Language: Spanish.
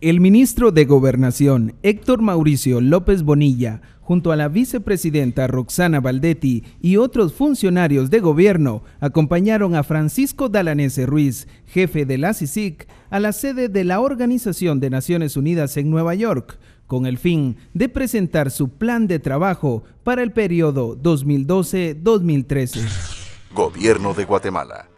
El ministro de Gobernación, Héctor Mauricio López Bonilla, junto a la vicepresidenta Roxana Valdetti y otros funcionarios de gobierno, acompañaron a Francisco Dalanese Ruiz, jefe de la CICIC, a la sede de la Organización de Naciones Unidas en Nueva York, con el fin de presentar su plan de trabajo para el periodo 2012-2013. Gobierno de Guatemala.